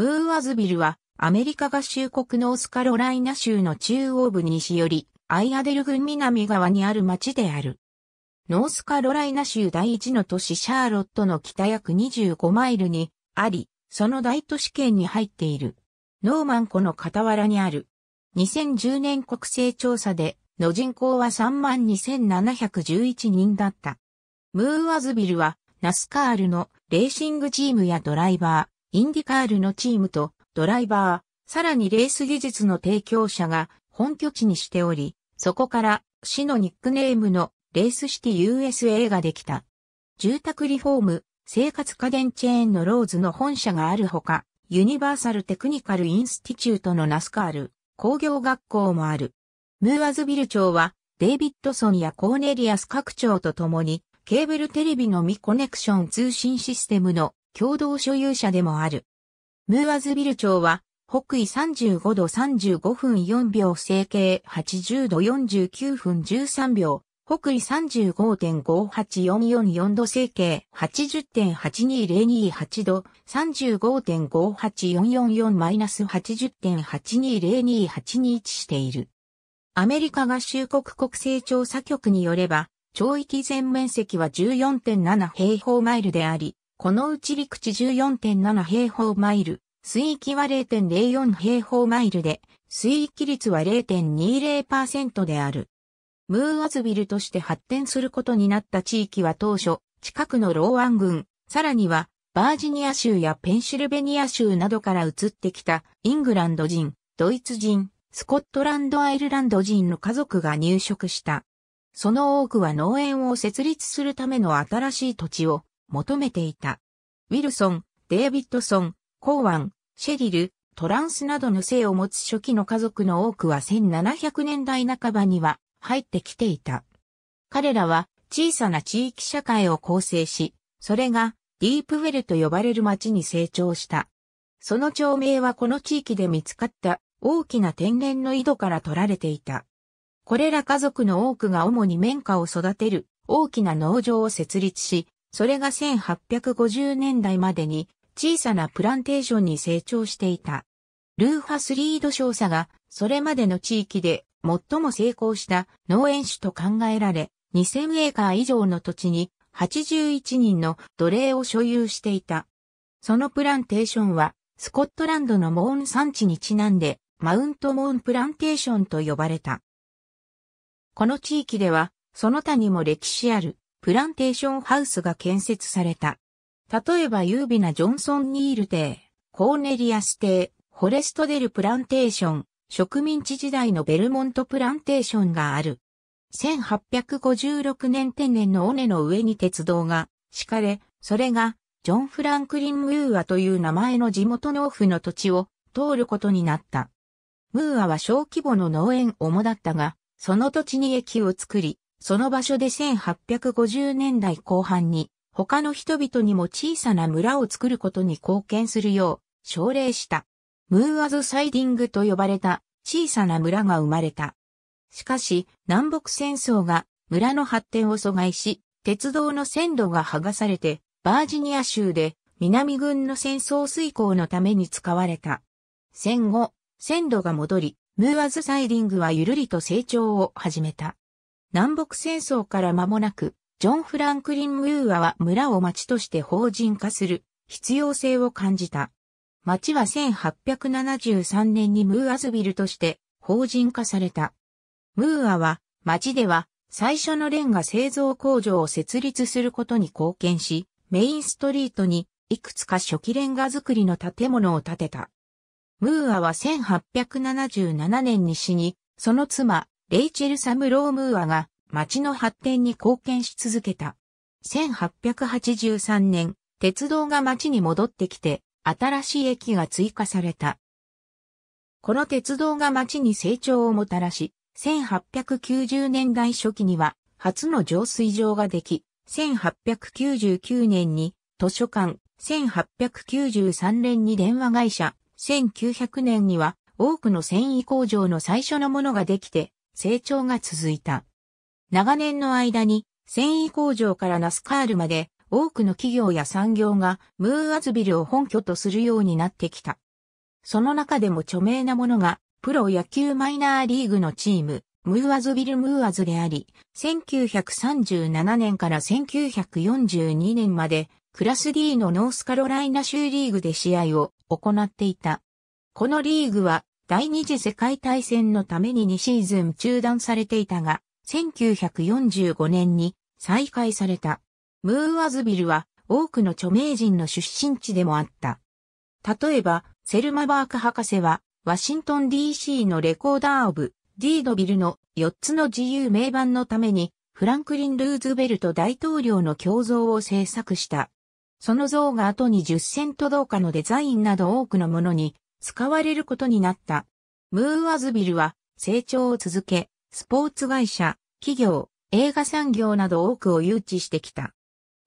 ムーアズビルは、アメリカ合衆国ノースカロライナ州の中央部西より、アイアデル郡南側にある町である。ノースカロライナ州第一の都市シャーロットの北約25マイルにあり、その大都市圏に入っている。ノーマン湖の傍らにある。2010年国勢調査で、の人口は32,711人だった。ムーアズビルは、ナスカールのレーシングチームやドライバー、インディカールのチームとドライバー、さらにレース技術の提供者が本拠地にしており、そこから市のニックネームのレースシティ USA ができた。住宅リフォーム、生活家電チェーンのローズの本社があるほか、ユニバーサルテクニカルインスティチュートのナスカール、工業学校もある。ムーアズビル町は、デイビッドソンやコーネリアス各町と共に、ケーブルテレビのミコネクション通信システムの共同所有者でもある。ムーアズビル町は、北緯35度35分4秒整形80度49分13秒、北緯35.58444度整形80.82028度3 5 5 8 4 4 4 8 0 8 2 0 2 8 2 8 2している。アメリカ合衆国国勢調査局によれば、町域全面積は14.7平方マイルであり、このうち陸地14.7平方マイル、水域は0.04平方マイルで、水域率は0.20%である。ムーアズビルとして発展することになった地域は当初、近くのローアン郡、さらには、バージニア州やペンシルベニア州などから移ってきたイングランド人、ドイツ人、スコットランドアイルランド人の家族が入植した。その多くは農園を設立するための新しい土地を求めていた。ウィルソン、デイビッドソン、コーワン、シェリル、トランスなどの姓を持つ初期の家族の多くは1700年代半ばには入ってきていた。彼らは小さな地域社会を構成し、それがディープウェルと呼ばれる町に成長した。その町名はこの地域で見つかった大きな天然の井戸から取られていた。これら家族の多くが主に綿花を育てる大きな農場を設立し、それが1850年代までに小さなプランテーションに成長していた。ルーファスリード少佐がそれまでの地域で最も成功した農園主と考えられ、2000エーカー以上の土地に81人の奴隷を所有していた。そのプランテーションは、スコットランドのモーン産地にちなんで、マウントモーンプランテーションと呼ばれた。この地域では、その他にも歴史あるプランテーションハウスが建設された。例えば優美なジョンソン・ニール邸、コーネリアス邸、フォレストデルプランテーション、植民地時代のベルモントプランテーションがある。1856年天然の尾根の上に鉄道が敷かれ、それがジョン・フランクリン・ムーアという名前の地元農夫の土地を通ることになった。ムーアは小規模の農園主だったが、その土地に駅を作り、その場所で1850年代後半に他の人々にも小さな村を作ることに貢献するよう奨励した。ムーアズサイディングと呼ばれた小さな村が生まれた。しかし、南北戦争が村の発展を阻害し、鉄道の線路が剥がされて、バージニア州で南軍の戦争遂行のために使われた。戦後、線路が戻り、ムーアズサイディングはゆるりと成長を始めた。南北戦争から間もなく、ジョン・フランクリン・ムーアは村を町として法人化する必要性を感じた。町は1873年にムーアズビルとして法人化された。ムーアは町では最初のレンガ製造工場を設立することに貢献し、メインストリートにいくつか初期レンガ作りの建物を建てた。ムーアは1877年に死に、その妻、レイチェル・サム・ロームーアが町の発展に貢献し続けた。1883年、鉄道が町に戻ってきて、新しい駅が追加された。この鉄道が町に成長をもたらし、1890年代初期には初の浄水場ができ、1899年に図書館、1893年に電話会社、1900年には多くの繊維工場の最初のものができて、成長が続いた。長年の間に繊維工場からナスカールまで多くの企業や産業がムーアズビルを本拠とするようになってきた。その中でも著名なものがプロ野球マイナーリーグのチーム、ムーアズビル・ムーアズであり、1937年から1942年まで、クラス D のノースカロライナ州リーグで試合を行っていた。このリーグは第二次世界大戦のために2シーズン中断されていたが、1945年に再開された。ムーアズビルは多くの著名人の出身地でもあった。例えば、セルマバーク博士は、ワシントン DC のレコーダーオブ、ディードビルの4つの自由名盤のために、フランクリン・ルーズベルト大統領の胸像を制作した。その像が後に10セント動画のデザインなど多くのものに使われることになった。ムーアズビルは成長を続け、スポーツ会社、企業、映画産業など多くを誘致してきた。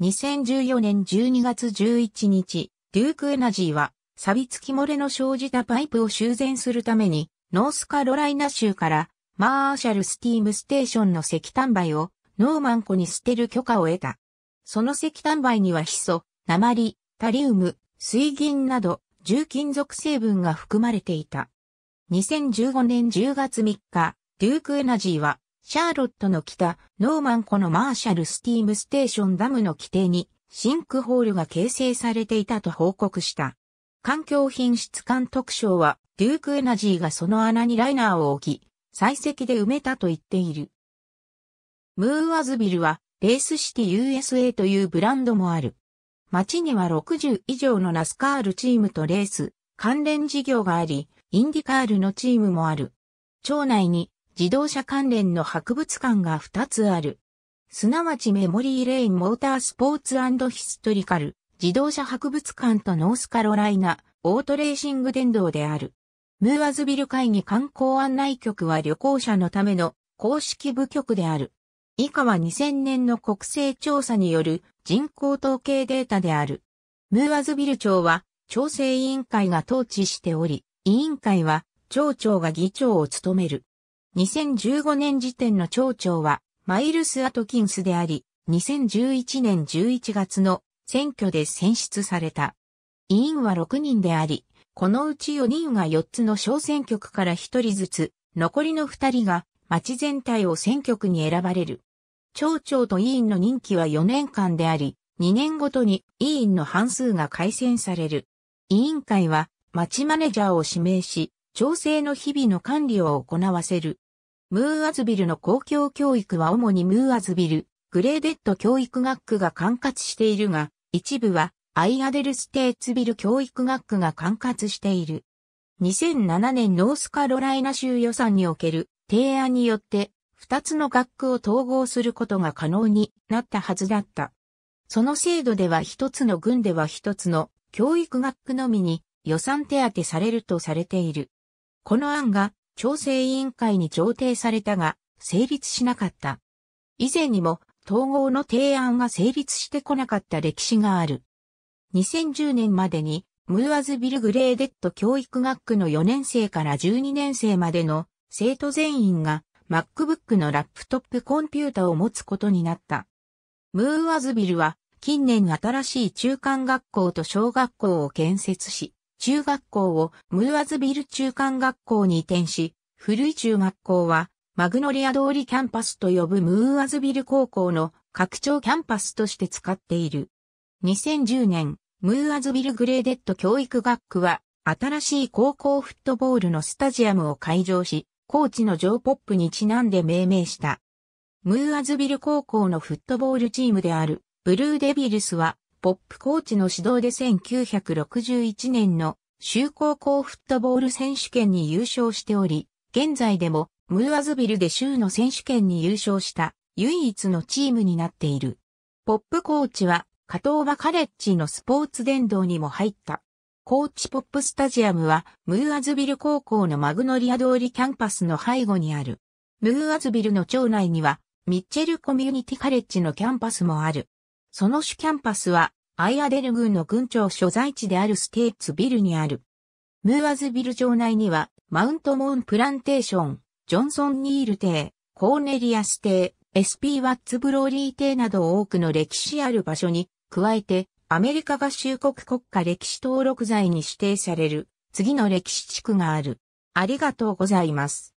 2014年12月11日、デュークエナジーは、錆びつき漏れの生じたパイプを修繕するために、ノースカロライナ州から、マーシャルスティームステーションの石炭灰を、ノーマン湖に捨てる許可を得た。その石炭灰にはヒ素、鉛、タリウム、水銀など、重金属成分が含まれていた。2015年10月3日、デュークエナジーは、シャーロットの北、ノーマン湖のマーシャルスティームステーションダムの規定に、シンクホールが形成されていたと報告した。環境品質監督省は、デュークエナジーがその穴にライナーを置き、採石で埋めたと言っている。ムーアズビルは、レースシティ USA というブランドもある。町には60以上のナスカールチームとレース、関連事業があり、インディカールのチームもある。町内に自動車関連の博物館が2つある。すなわちメモリーレインモータースポーツヒストリカル、自動車博物館とノースカロライナ、オートレーシング殿堂である。ムーアズビル会議観光案内局は旅行者のための公式部局である。以下は2000年の国勢調査による人口統計データである。ムーアズビル町は調整委員会が統治しており、委員会は町長が議長を務める。2015年時点の町長はマイルス・アトキンスであり、2011年11月の選挙で選出された。委員は6人であり、このうち4人が4つの小選挙区から1人ずつ、残りの2人が町全体を選挙区に選ばれる。町長と委員の任期は4年間であり、2年ごとに委員の半数が改選される。委員会は町マネジャーを指名し、調整の日々の管理を行わせる。ムーアズビルの公共教育は主にムーアズビル、グレーデッド教育学区が管轄しているが、一部はアイアデルステーツビル教育学区が管轄している。2007年ノースカロライナ州予算における提案によって二つの学区を統合することが可能になったはずだった。その制度では一つの軍では一つの教育学区のみに予算手当されるとされている。この案が調整委員会に調停されたが成立しなかった。以前にも統合の提案が成立してこなかった歴史がある。2010年までにムーアズビル・グレーデッド教育学区の4年生から12年生までの生徒全員が MacBook のラップトップコンピュータを持つことになった。ムーアズビルは近年新しい中間学校と小学校を建設し、中学校をムーアズビル中間学校に移転し、古い中学校はマグノリア通りキャンパスと呼ぶムーアズビル高校の拡張キャンパスとして使っている。2010年、ムーアズビルグレーデッド教育学区は新しい高校フットボールのスタジアムを開場し、高知のジョー・ポップにちなんで命名した。ムーアズビル高校のフットボールチームであるブルーデビルスは、ポップコーチの指導で1961年の州高校フットボール選手権に優勝しており、現在でもムーアズビルで州の選手権に優勝した唯一のチームになっている。ポップコーチは、加藤場カレッジのスポーツ殿堂にも入った。コーチポップスタジアムは、ムーアズビル高校のマグノリア通りキャンパスの背後にある。ムーアズビルの町内には、ミッチェルコミュニティカレッジのキャンパスもある。その主キャンパスは、アイアデル郡の郡庁所在地であるステーツビルにある。ムーアズビル町内には、マウントモーンプランテーション、ジョンソン・ニール邸、コーネリアス邸、SP ワッツブローリー邸など多くの歴史ある場所に、加えて、アメリカ合衆国国家歴史登録財に指定される次の歴史地区がある。ありがとうございます。